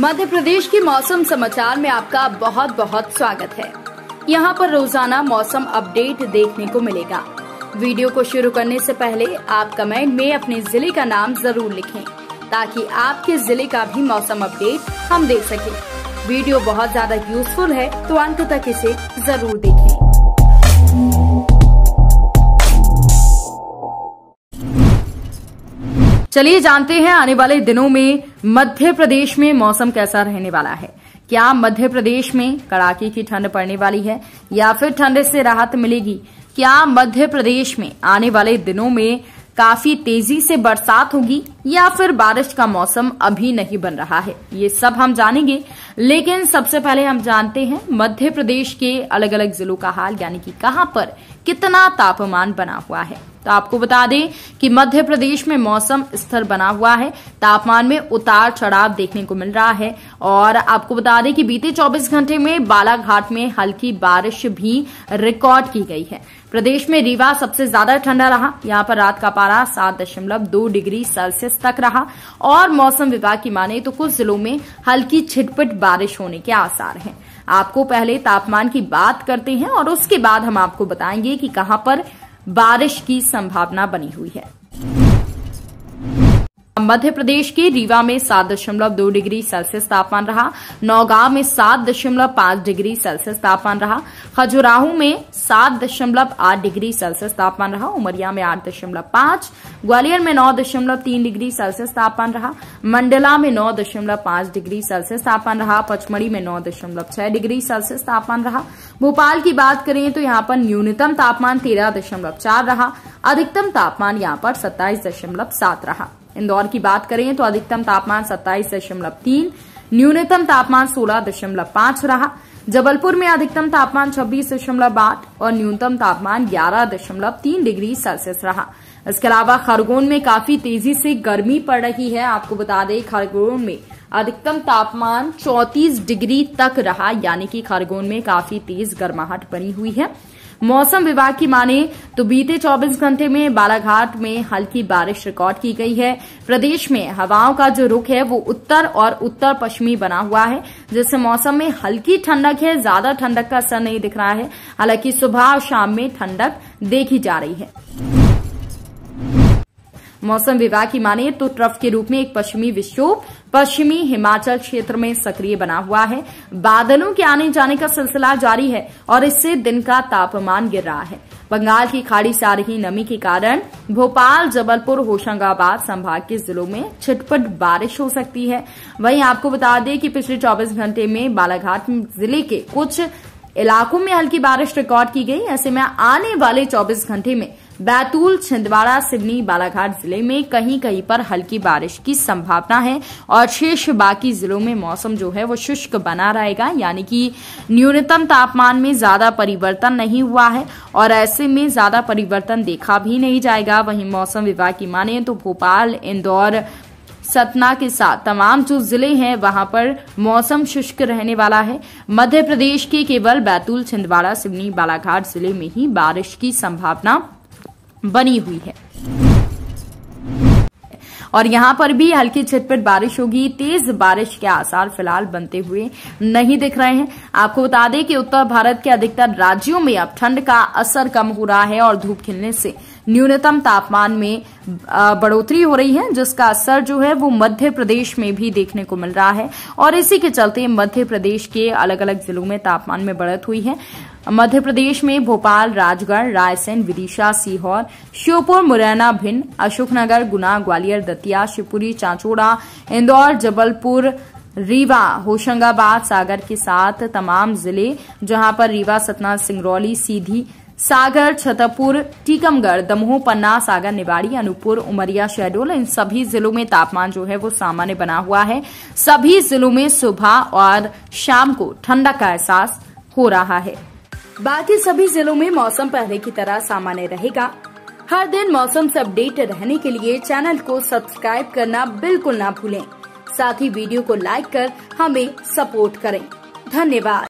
मध्य प्रदेश के मौसम समाचार में आपका बहुत बहुत स्वागत है यहाँ पर रोजाना मौसम अपडेट देखने को मिलेगा वीडियो को शुरू करने से पहले आप कमेंट में अपने जिले का नाम जरूर लिखें ताकि आपके जिले का भी मौसम अपडेट हम देख सके वीडियो बहुत ज्यादा यूजफुल है तो अंत तक इसे जरूर देखें। चलिए जानते हैं आने वाले दिनों में मध्य प्रदेश में मौसम कैसा रहने वाला है क्या मध्य प्रदेश में कड़ाके की ठंड पड़ने वाली है या फिर ठंड से राहत मिलेगी क्या मध्य प्रदेश में आने वाले दिनों में काफी तेजी से बरसात होगी या फिर बारिश का मौसम अभी नहीं बन रहा है ये सब हम जानेंगे लेकिन सबसे पहले हम जानते हैं मध्य प्रदेश के अलग अलग जिलों का हाल यानी कि कहां पर कितना तापमान बना हुआ है तो आपको बता दें कि मध्य प्रदेश में मौसम स्थिर बना हुआ है तापमान में उतार चढ़ाव देखने को मिल रहा है और आपको बता दें कि बीते 24 घंटे में बालाघाट में हल्की बारिश भी रिकॉर्ड की गई है प्रदेश में रीवा सबसे ज्यादा ठंडा रहा यहां पर रात का पारा सात दशमलव दो डिग्री सेल्सियस तक रहा और मौसम विभाग की माने तो कुछ जिलों में हल्की छिटपट बारिश होने के आसार हैं आपको पहले तापमान की बात करते हैं और उसके बाद हम आपको बताएंगे कि कहां पर बारिश की संभावना बनी हुई है मध्य प्रदेश के रीवा में सात दशमलव दो डिग्री सेल्सियस तापमान रहा नौगांव में सात दशमलव पांच डिग्री सेल्सियस तापमान रहा खजुराहो में सात दशमलव आठ डिग्री सेल्सियस तापमान रहा उमरिया में आठ दशमलव पांच ग्वालियर में नौ दशमलव तीन डिग्री सेल्सियस तापमान रहा मंडला में नौ दशमलव पांच डिग्री सेल्सियस तापमान रहा पचमढ़ी में नौ दशमलव छह डिग्री सेल्सियस तापमान रहा भोपाल की बात करें तो यहाँ पर न्यूनतम तापमान तेरह दशमलव चार रहा अधिकतम तापमान यहाँ पर सत्ताईस दशमलव सात रहा इंदौर की बात करें तो अधिकतम तापमान सत्ताईस दशमलव तीन न्यूनतम तापमान सोलह दशमलव पांच रहा जबलपुर में अधिकतम तापमान छब्बीस दशमलव आठ और न्यूनतम तापमान ग्यारह दशमलव तीन डिग्री सेल्सियस रहा इसके अलावा खरगोन में काफी तेजी से गर्मी पड़ रही है आपको बता दें खरगोन में अधिकतम तापमान चौतीस डिग्री तक रहा यानी कि खरगोन में काफी तेज गर्माहट बनी हुई है मौसम विभाग की माने तो बीते 24 घंटे में बालाघाट में हल्की बारिश रिकॉर्ड की गई है प्रदेश में हवाओं का जो रुख है वो उत्तर और उत्तर पश्चिमी बना हुआ है जिससे मौसम में हल्की ठंडक है ज्यादा ठंडक का असर नहीं दिख रहा है हालांकि सुबह और शाम में ठंडक देखी जा रही है मौसम विभाग की माने तो ट्रफ के रूप में एक पश्चिमी विक्षोभ पश्चिमी हिमाचल क्षेत्र में सक्रिय बना हुआ है बादलों के आने जाने का सिलसिला जारी है और इससे दिन का तापमान गिर रहा है बंगाल की खाड़ी से आ रही नमी के कारण भोपाल जबलपुर होशंगाबाद संभाग के जिलों में छिटपट बारिश हो सकती है वहीं आपको बता दें कि पिछले 24 घंटे में बालाघाट जिले के कुछ इलाकों में हल्की बारिश रिकॉर्ड की गई ऐसे में आने वाले 24 घंटे में बैतूल छिंदवाड़ा सिवनी बालाघाट जिले में कहीं कहीं पर हल्की बारिश की संभावना है और शेष बाकी जिलों में मौसम जो है वो शुष्क बना रहेगा यानी कि न्यूनतम तापमान में ज्यादा परिवर्तन नहीं हुआ है और ऐसे में ज्यादा परिवर्तन देखा भी नहीं जाएगा वहीं मौसम विभाग की माने तो भोपाल इंदौर सतना के साथ तमाम जो जिले हैं वहां पर मौसम शुष्क रहने वाला है मध्य प्रदेश के केवल बैतूल छिंदवाड़ा सिवनी बालाघाट जिले में ही बारिश की संभावना बनी हुई है और यहाँ पर भी हल्की छिटपिट बारिश होगी तेज बारिश के आसार फिलहाल बनते हुए नहीं दिख रहे हैं आपको बता दें कि उत्तर भारत के अधिकतर राज्यों में अब ठंड का असर कम हो रहा है और धूप खिलने से न्यूनतम तापमान में बढ़ोतरी हो रही है जिसका असर जो है वो मध्य प्रदेश में भी देखने को मिल रहा है और इसी के चलते मध्य प्रदेश के अलग अलग जिलों में तापमान में बढ़त हुई है मध्य प्रदेश में भोपाल राजगढ़ रायसेन विदिशा सीहोर श्योपुर मुरैना भिंड अशोकनगर गुना ग्वालियर दतिया शिवपुरी चांचोड़ा इंदौर जबलपुर रीवा होशंगाबाद सागर के साथ तमाम जिले जहां पर रीवा सतना सिंगरौली सीधी सागर छतरपुर टीकमगढ़ दमोह पन्ना सागर निवाड़ी अनूपपुर उमरिया शहडोल इन सभी जिलों में तापमान जो है वो सामान्य बना हुआ है सभी जिलों में सुबह और शाम को ठंडक का एहसास हो रहा है बाकी सभी जिलों में मौसम पहले की तरह सामान्य रहेगा हर दिन मौसम से अपडेट रहने के लिए चैनल को सब्सक्राइब करना बिल्कुल ना भूलें साथ ही वीडियो को लाइक कर हमें सपोर्ट करें धन्यवाद